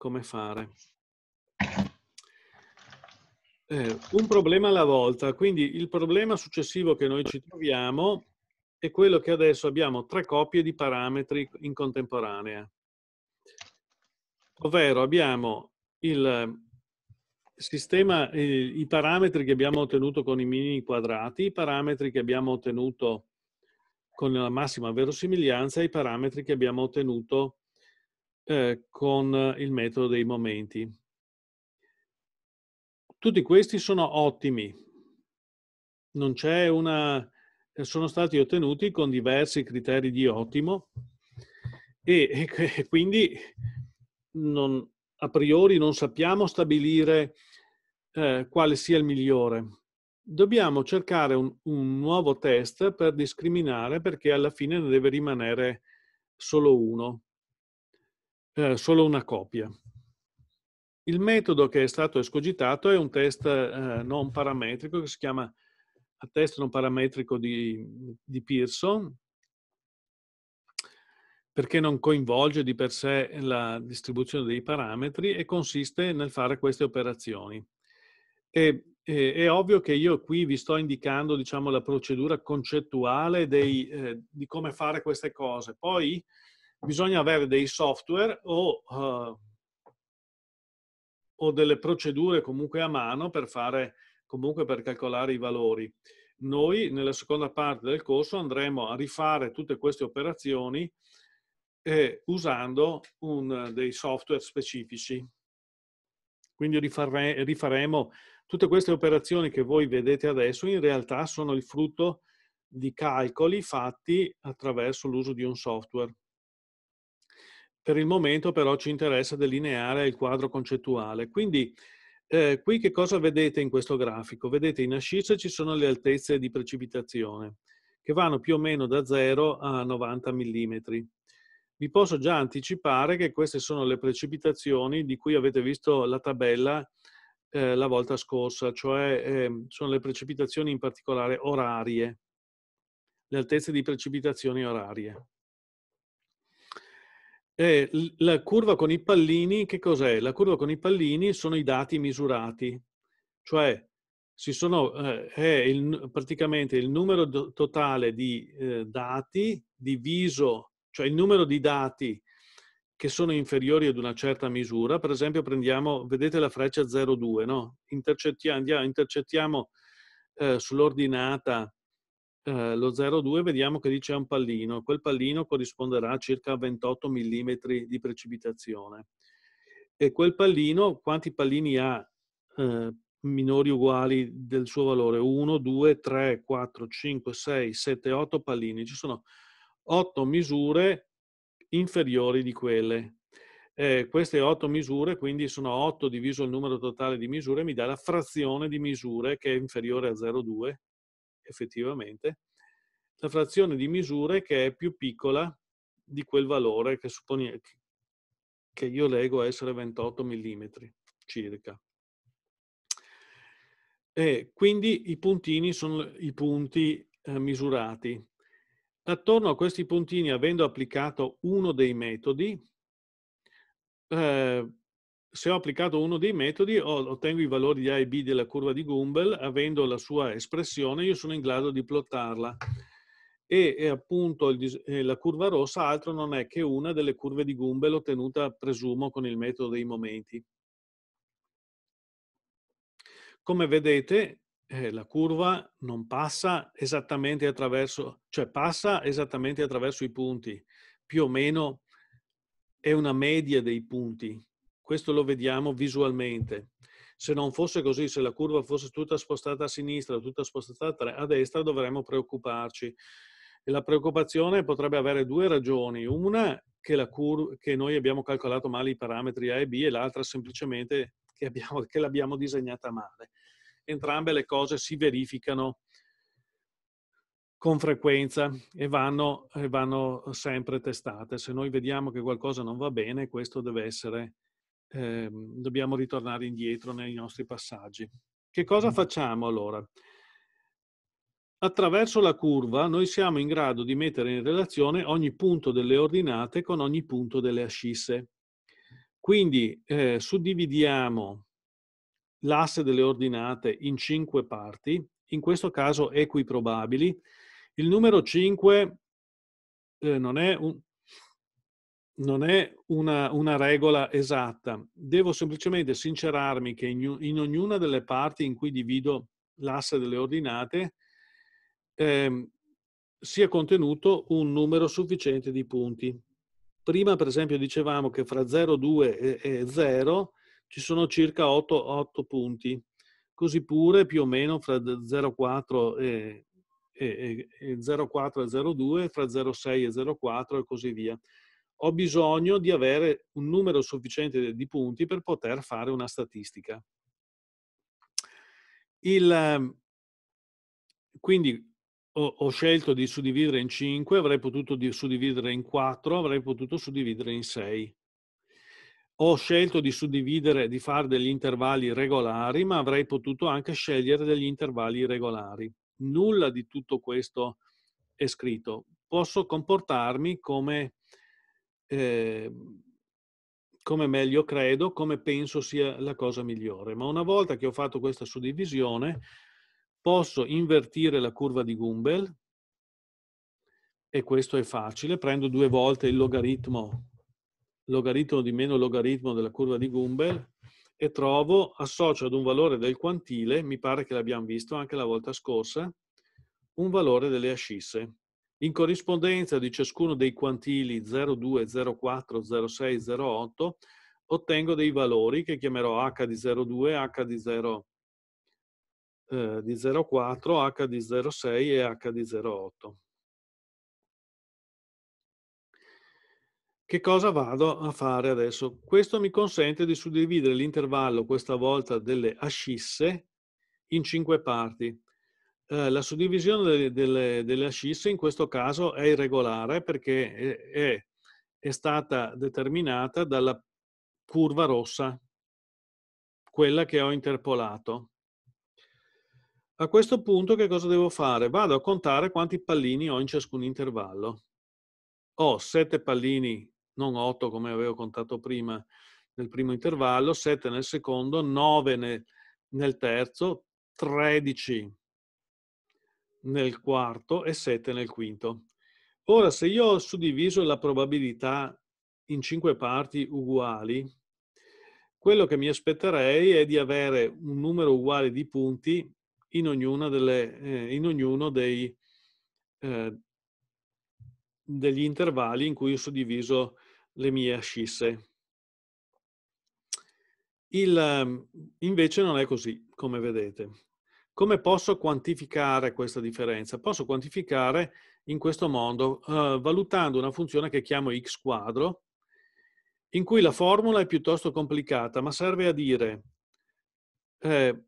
come fare. Eh, un problema alla volta, quindi il problema successivo che noi ci troviamo è quello che adesso abbiamo tre coppie di parametri in contemporanea. Ovvero abbiamo il sistema, eh, i parametri che abbiamo ottenuto con i minimi quadrati, i parametri che abbiamo ottenuto con la massima verosimiglianza e i parametri che abbiamo ottenuto eh, con eh, il metodo dei momenti. Tutti questi sono ottimi, non c'è una, eh, sono stati ottenuti con diversi criteri di ottimo e, e quindi non, a priori non sappiamo stabilire eh, quale sia il migliore. Dobbiamo cercare un, un, nuovo test per discriminare perché alla fine ne deve rimanere solo uno eh, solo una copia. Il metodo che è stato escogitato è un test eh, non parametrico che si chiama test non parametrico di, di Pearson, perché non coinvolge di per sé la distribuzione dei parametri e consiste nel fare queste operazioni. E, e, è ovvio che io qui vi sto indicando diciamo, la procedura concettuale dei, eh, di come fare queste cose. Poi bisogna avere dei software o, uh, o delle procedure comunque a mano per fare comunque per calcolare i valori. Noi nella seconda parte del corso andremo a rifare tutte queste operazioni eh, usando un, dei software specifici. Quindi rifare, rifaremo tutte queste operazioni che voi vedete adesso in realtà sono il frutto di calcoli fatti attraverso l'uso di un software. Per il momento però ci interessa delineare il quadro concettuale. Quindi eh, qui che cosa vedete in questo grafico? Vedete in ascissa ci sono le altezze di precipitazione che vanno più o meno da 0 a 90 mm. Vi posso già anticipare che queste sono le precipitazioni di cui avete visto la tabella eh, la volta scorsa, cioè eh, sono le precipitazioni in particolare orarie, le altezze di precipitazioni orarie. Eh, la curva con i pallini, che cos'è? La curva con i pallini sono i dati misurati, cioè si sono, eh, è il, praticamente il numero do, totale di eh, dati diviso, cioè il numero di dati che sono inferiori ad una certa misura. Per esempio prendiamo, vedete la freccia 02, no? intercettiamo, andiamo, eh, intercettiamo sull'ordinata eh, lo 02 vediamo che dice un pallino. Quel pallino corrisponderà a circa 28 mm di precipitazione. E quel pallino, quanti pallini ha eh, minori uguali del suo valore? 1, 2, 3, 4, 5, 6, 7, 8 pallini. Ci sono 8 misure inferiori di quelle. Eh, queste 8 misure, quindi sono 8 diviso il numero totale di misure, mi dà la frazione di misure che è inferiore a 0,2 effettivamente, la frazione di misure che è più piccola di quel valore che, suppone, che io leggo essere 28 mm circa. E quindi i puntini sono i punti eh, misurati. Attorno a questi puntini, avendo applicato uno dei metodi, eh, se ho applicato uno dei metodi, ottengo i valori di A e B della curva di Gumbel, avendo la sua espressione, io sono in grado di plottarla. E, e appunto il, eh, la curva rossa altro non è che una delle curve di Gumbel ottenuta, presumo, con il metodo dei momenti. Come vedete, eh, la curva non passa esattamente attraverso, cioè passa esattamente attraverso i punti, più o meno è una media dei punti, questo lo vediamo visualmente. Se non fosse così, se la curva fosse tutta spostata a sinistra, tutta spostata a destra, dovremmo preoccuparci. E la preoccupazione potrebbe avere due ragioni. Una, che, curva, che noi abbiamo calcolato male i parametri A e B, e l'altra semplicemente che, abbiamo, che l'abbiamo disegnata male. Entrambe le cose si verificano con frequenza e vanno, e vanno, sempre testate. Se noi vediamo che qualcosa non va bene, questo deve essere eh, dobbiamo ritornare indietro nei nostri passaggi. Che cosa facciamo allora? Attraverso la curva noi siamo in grado di mettere in relazione ogni punto delle ordinate con ogni punto delle ascisse. Quindi eh, suddividiamo l'asse delle ordinate in cinque parti, in questo caso equiprobabili. Il numero 5 eh, non è un, non è una, una, regola esatta, devo semplicemente sincerarmi che in, in, ognuna delle parti in cui divido l'asse delle ordinate eh, sia contenuto un numero sufficiente di punti. Prima, per esempio, dicevamo che fra 0, 2 e, 0 ci sono circa 8, 8, punti, così pure più o meno fra 0,4 e, e, e 0,4 e 0,2, fra 0,6 e 0,4 e così via ho bisogno di avere un numero sufficiente di punti per poter fare una statistica. Il, ehm, quindi ho, ho, scelto di suddividere in 5, avrei potuto suddividere in 4, avrei potuto suddividere in 6. Ho scelto di suddividere, di fare degli intervalli regolari, ma avrei potuto anche scegliere degli intervalli irregolari. Nulla di tutto questo è scritto. Posso comportarmi come Ehm, come meglio credo, come penso sia la cosa migliore. Ma una volta che ho fatto questa suddivisione, posso invertire la curva di Gumbel, e questo è facile, prendo due volte il logaritmo, logaritmo di meno logaritmo della curva di Gumbel, e trovo, associo ad un valore del quantile, mi pare che l'abbiamo visto anche la volta scorsa, un valore delle ascisse. In corrispondenza di ciascuno dei quantili 02, 04, 06, 08 ottengo dei valori che chiamerò h di 02, h di 0 eh, di 04, h di 06 e h di 08. Che cosa vado a fare adesso? Questo mi consente di suddividere l'intervallo, questa volta delle ascisse, in cinque parti. Eh, la suddivisione delle, delle, scisse in questo caso è irregolare perché è, è stata determinata dalla curva rossa, quella che ho interpolato. A questo punto che cosa devo fare? Vado a contare quanti pallini ho in ciascun intervallo. Ho 7 pallini, non 8 come avevo contato prima nel primo intervallo, 7 nel secondo, 9 nel, nel terzo, 13 nel quarto e 7 nel quinto. Ora, se io ho suddiviso la probabilità in cinque parti uguali, quello che mi aspetterei è di avere un numero uguale di punti in, delle, eh, in ognuno dei, eh, degli intervalli in cui ho suddiviso le mie ascisse. Il, ehm, invece non è così, come vedete. Come posso quantificare questa differenza? Posso quantificare in questo modo eh, valutando una funzione che chiamo x quadro, in cui la formula è piuttosto complicata, ma serve a dire eh,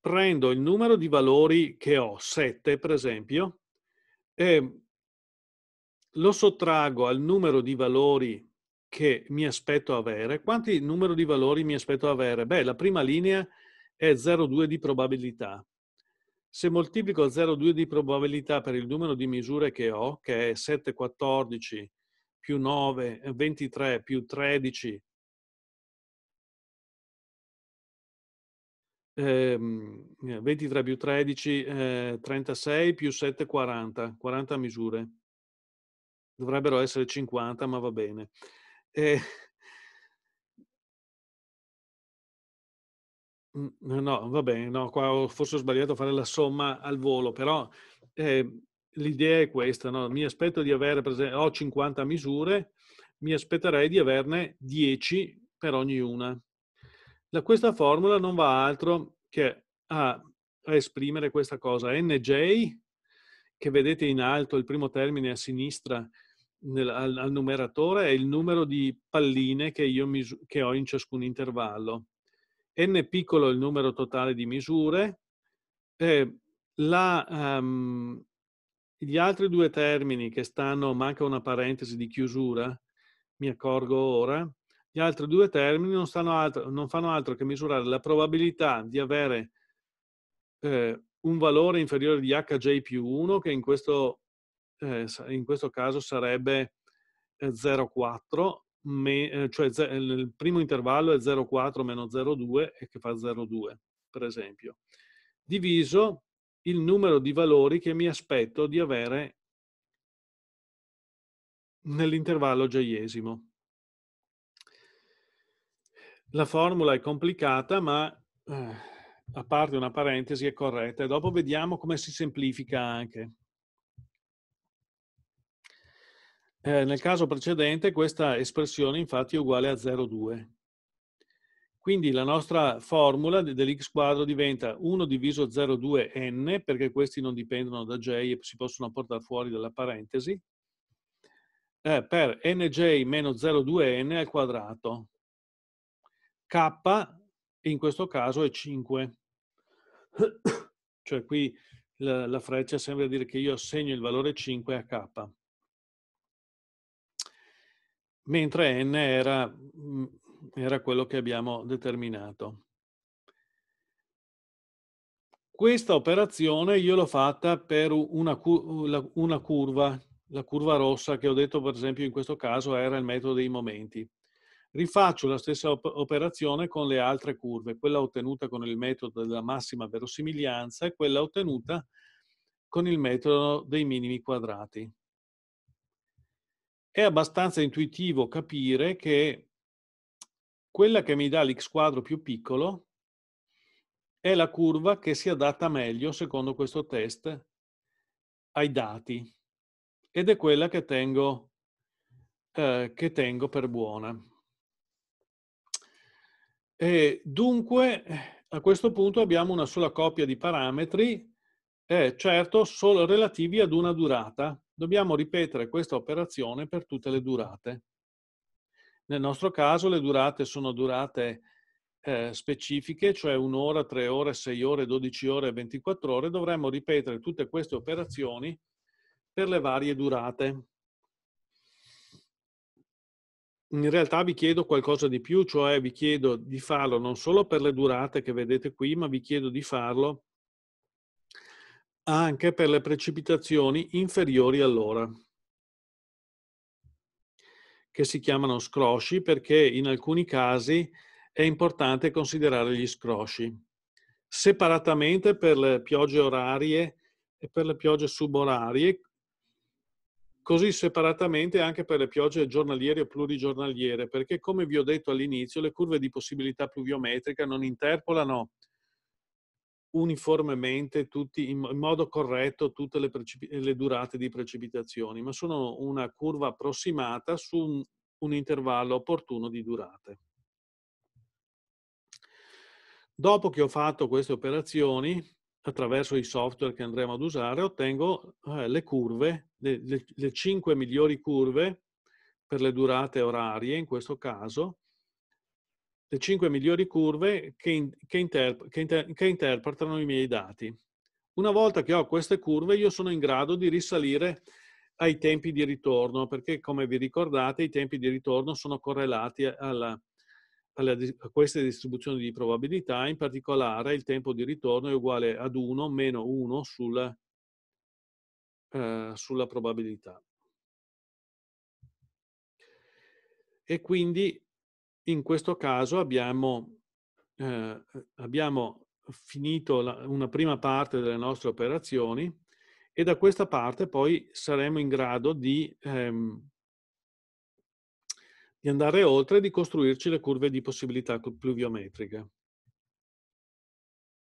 prendo il numero di valori che ho, 7 per esempio, e lo sottrago al numero di valori che mi aspetto avere. Quanti numero di valori mi aspetto avere? Beh, la prima linea è 0,2 di probabilità. Se moltiplico 0,2 di probabilità per il numero di misure che ho, che è 7, 14 più 9, 23 eh, più 13, ehm, 23 eh, più 13, eh, 36 più 7, 40, 40 misure. Dovrebbero essere 50, ma va bene. Eh, No, va bene, no, qua forse ho sbagliato a fare la somma al volo, però eh, l'idea è questa, no? mi aspetto di avere, per esempio, ho 50 misure, mi aspetterei di averne 10 per ognuna. Da questa formula non va altro che a, a esprimere questa cosa, nj, che vedete in alto, il primo termine a sinistra, nel, al, al, numeratore è il numero di palline che, io misu- che ho in ciascun intervallo n piccolo è il numero totale di misure, eh, la, um, gli altri due termini che stanno, manca una parentesi di chiusura, mi accorgo ora, gli altri due termini non, altro, non fanno altro che misurare la probabilità di avere eh, un valore inferiore di hj più 1, che in questo, eh, in questo caso sarebbe 0,4, eh, me, eh, cioè il eh, primo intervallo è 0,4 meno 0,2 e che fa 0,2, per esempio, diviso il numero di valori che mi aspetto di avere nell'intervallo jesimo. La formula è complicata, ma eh, a parte una parentesi è corretta e dopo vediamo come si semplifica anche. Eh, nel caso precedente questa espressione infatti è uguale a 0,2. Quindi la nostra formula dellx quadro diventa 1 diviso 0,2n, perché questi non dipendono da j e si possono portare fuori dalla parentesi, eh, per nj meno 0,2n al quadrato. k in questo caso è 5. cioè qui la, la freccia sembra dire che io assegno il valore 5 a k mentre n era, mhmm, era quello che abbiamo determinato. Questa operazione io l'ho fatta per una, una, curva, la curva rossa che ho detto per esempio in questo caso era il metodo dei momenti. Rifaccio la stessa operazione con le altre curve, quella ottenuta con il metodo della massima verosimiglianza e quella ottenuta con il metodo dei minimi quadrati è abbastanza intuitivo capire che quella che mi dà l'x quadro più piccolo è la curva che si adatta meglio, secondo questo test, ai dati ed è quella che tengo, eh, che tengo per buona. E dunque, a questo punto abbiamo una sola coppia di parametri, eh, certo, solo relativi ad una durata, dobbiamo ripetere questa operazione per tutte le durate. Nel nostro caso le durate sono durate eh, specifiche, cioè un'ora, tre ore, sei ore, dodici ore, 24 ore. Dovremmo ripetere tutte queste operazioni per le varie durate. In realtà vi chiedo qualcosa di più, cioè vi chiedo di farlo non solo per le durate che vedete qui, ma vi chiedo di farlo anche per le precipitazioni inferiori all'ora, che si chiamano scrosci perché in alcuni casi è importante considerare gli scrosci. Separatamente per le piogge orarie e per le piogge suborarie, così separatamente anche per le piogge giornaliere o plurigiornaliere, perché come vi ho detto all'inizio, le curve di possibilità pluviometrica non interpolano uniformemente, tutti, in modo corretto, tutte le, le, durate di precipitazioni, ma sono una curva approssimata su un, un intervallo opportuno di durate. Dopo che ho fatto queste operazioni, attraverso i software che andremo ad usare, ottengo eh, le curve, le, cinque migliori curve per le durate orarie in questo caso, le 5 migliori curve che, in, che, interp che, inter che interpretano i miei dati. Una volta che ho queste curve io sono in grado di risalire ai tempi di ritorno, perché come vi ricordate i tempi di ritorno sono correlati alla, alla, a queste distribuzioni di probabilità, in particolare il tempo di ritorno è uguale ad 1 meno 1 sulla, eh, sulla probabilità. E quindi in questo caso abbiamo, eh, abbiamo finito la, una prima parte delle nostre operazioni e da questa parte poi saremo in grado di, ehm, di andare oltre e di costruirci le curve di possibilità pluviometriche.